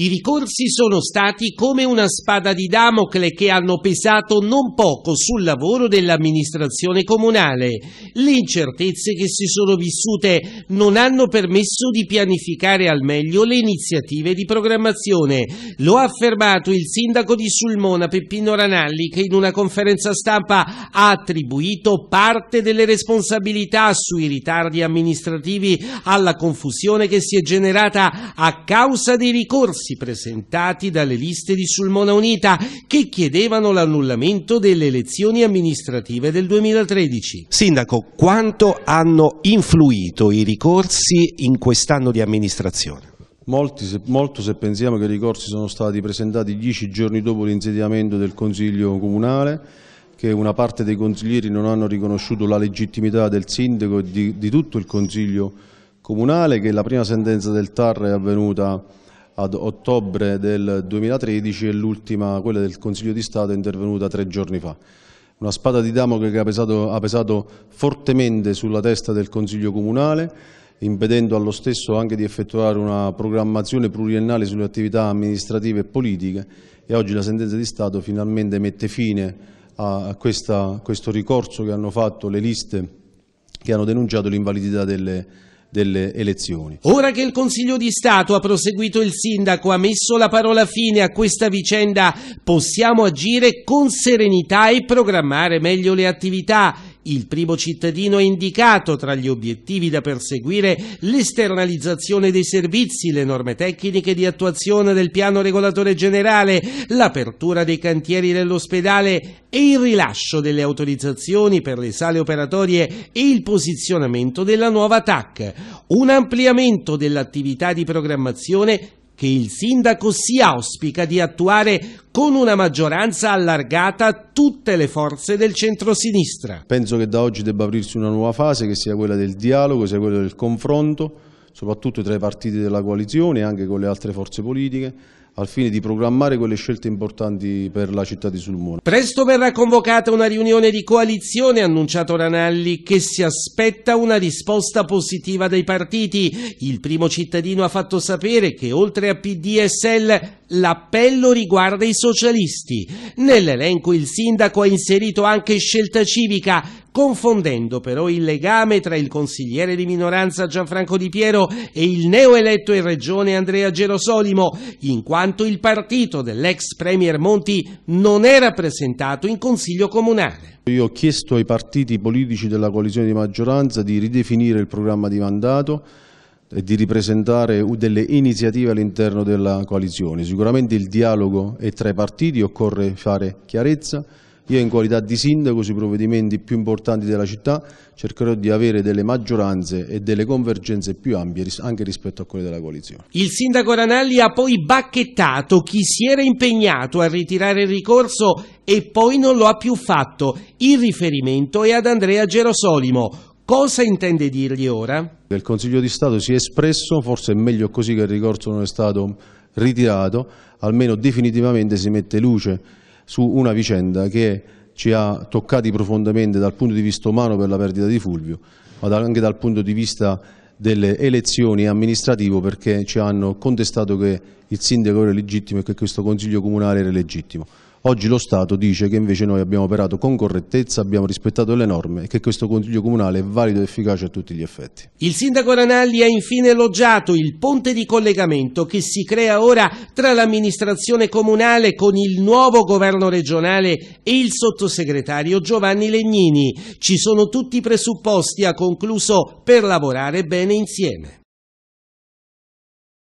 I ricorsi sono stati come una spada di Damocle che hanno pesato non poco sul lavoro dell'amministrazione comunale. Le incertezze che si sono vissute non hanno permesso di pianificare al meglio le iniziative di programmazione. Lo ha affermato il sindaco di Sulmona Peppino Ranalli che in una conferenza stampa ha attribuito parte delle responsabilità sui ritardi amministrativi alla confusione che si è generata a causa dei ricorsi giudizi presentati dalle liste di Sulmona Unita che chiedevano l'annullamento delle elezioni amministrative del 2013. Sindaco, quanto hanno influito i ricorsi in quest'anno di amministrazione? Molti, se, molto se pensiamo che i ricorsi sono stati presentati dieci giorni dopo l'insediamento del Consiglio Comunale, che una parte dei consiglieri non hanno riconosciuto la legittimità del sindaco e di, di tutto il Consiglio Comunale, che la prima sentenza del TAR è avvenuta ad ottobre del 2013 e l'ultima, quella del Consiglio di Stato, è intervenuta tre giorni fa. Una spada di Damocle che ha pesato, ha pesato fortemente sulla testa del Consiglio Comunale, impedendo allo stesso anche di effettuare una programmazione pluriennale sulle attività amministrative e politiche e oggi la sentenza di Stato finalmente mette fine a questa, questo ricorso che hanno fatto le liste che hanno denunciato l'invalidità delle delle elezioni. Ora che il Consiglio di Stato ha proseguito il sindaco, ha messo la parola fine a questa vicenda, possiamo agire con serenità e programmare meglio le attività. Il primo cittadino è indicato tra gli obiettivi da perseguire l'esternalizzazione dei servizi, le norme tecniche di attuazione del piano regolatore generale, l'apertura dei cantieri dell'ospedale e il rilascio delle autorizzazioni per le sale operatorie e il posizionamento della nuova TAC, un ampliamento dell'attività di programmazione che il sindaco si auspica di attuare con una maggioranza allargata tutte le forze del centrosinistra. Penso che da oggi debba aprirsi una nuova fase che sia quella del dialogo, sia quella del confronto, soprattutto tra i partiti della coalizione e anche con le altre forze politiche, al fine di programmare quelle scelte importanti per la città di Sulmona. Presto verrà convocata una riunione di coalizione, ha annunciato Ranalli, che si aspetta una risposta positiva dai partiti. Il primo cittadino ha fatto sapere che oltre a PDSL l'appello riguarda i socialisti. Nell'elenco il sindaco ha inserito anche scelta civica, confondendo però il legame tra il consigliere di minoranza Gianfranco Di Piero e il neoeletto in regione Andrea Gerosolimo, in quanto tanto il partito dell'ex Premier Monti non è rappresentato in Consiglio Comunale. Io ho chiesto ai partiti politici della coalizione di maggioranza di ridefinire il programma di mandato e di ripresentare delle iniziative all'interno della coalizione. Sicuramente il dialogo è tra i partiti, occorre fare chiarezza. Io in qualità di sindaco sui provvedimenti più importanti della città cercherò di avere delle maggioranze e delle convergenze più ampie anche rispetto a quelle della coalizione. Il sindaco Ranalli ha poi bacchettato chi si era impegnato a ritirare il ricorso e poi non lo ha più fatto. Il riferimento è ad Andrea Gerosolimo, Cosa intende dirgli ora? Il Consiglio di Stato si è espresso, forse è meglio così che il ricorso non è stato ritirato, almeno definitivamente si mette luce su una vicenda che ci ha toccati profondamente dal punto di vista umano per la perdita di Fulvio, ma anche dal punto di vista delle elezioni amministrativo perché ci hanno contestato che il sindaco era legittimo e che questo consiglio comunale era legittimo. Oggi lo Stato dice che invece noi abbiamo operato con correttezza, abbiamo rispettato le norme e che questo Consiglio Comunale è valido ed efficace a tutti gli effetti. Il Sindaco Ranalli ha infine elogiato il ponte di collegamento che si crea ora tra l'amministrazione comunale con il nuovo governo regionale e il sottosegretario Giovanni Legnini. Ci sono tutti i presupposti, ha concluso, per lavorare bene insieme.